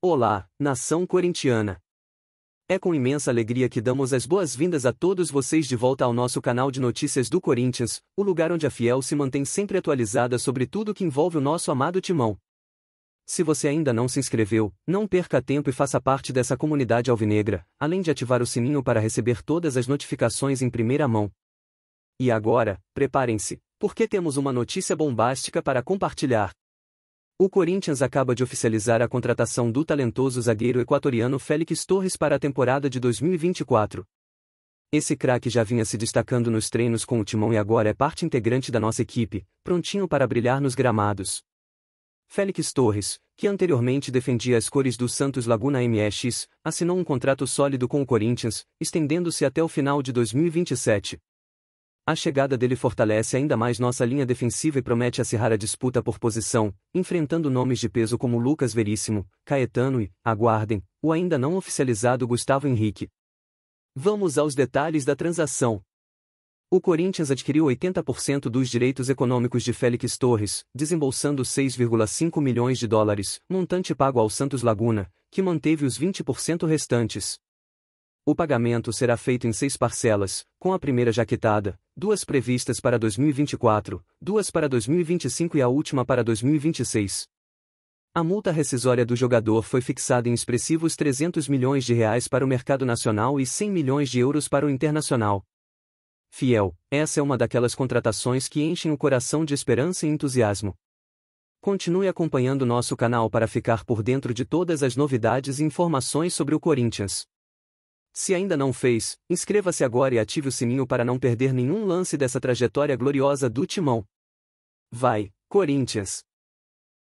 Olá, nação corintiana! É com imensa alegria que damos as boas-vindas a todos vocês de volta ao nosso canal de notícias do Corinthians, o lugar onde a Fiel se mantém sempre atualizada sobre tudo que envolve o nosso amado timão. Se você ainda não se inscreveu, não perca tempo e faça parte dessa comunidade alvinegra, além de ativar o sininho para receber todas as notificações em primeira mão. E agora, preparem-se, porque temos uma notícia bombástica para compartilhar. O Corinthians acaba de oficializar a contratação do talentoso zagueiro equatoriano Félix Torres para a temporada de 2024. Esse craque já vinha se destacando nos treinos com o timão e agora é parte integrante da nossa equipe, prontinho para brilhar nos gramados. Félix Torres, que anteriormente defendia as cores do Santos Laguna MX, assinou um contrato sólido com o Corinthians, estendendo-se até o final de 2027. A chegada dele fortalece ainda mais nossa linha defensiva e promete acirrar a disputa por posição, enfrentando nomes de peso como Lucas Veríssimo, Caetano e, aguardem, o ainda não oficializado Gustavo Henrique. Vamos aos detalhes da transação. O Corinthians adquiriu 80% dos direitos econômicos de Félix Torres, desembolsando 6,5 milhões de dólares, montante pago ao Santos Laguna, que manteve os 20% restantes. O pagamento será feito em seis parcelas, com a primeira já quitada, duas previstas para 2024, duas para 2025 e a última para 2026. A multa rescisória do jogador foi fixada em expressivos 300 milhões de reais para o mercado nacional e 100 milhões de euros para o internacional. Fiel, essa é uma daquelas contratações que enchem o coração de esperança e entusiasmo. Continue acompanhando nosso canal para ficar por dentro de todas as novidades e informações sobre o Corinthians. Se ainda não fez, inscreva-se agora e ative o sininho para não perder nenhum lance dessa trajetória gloriosa do Timão. Vai, Corinthians!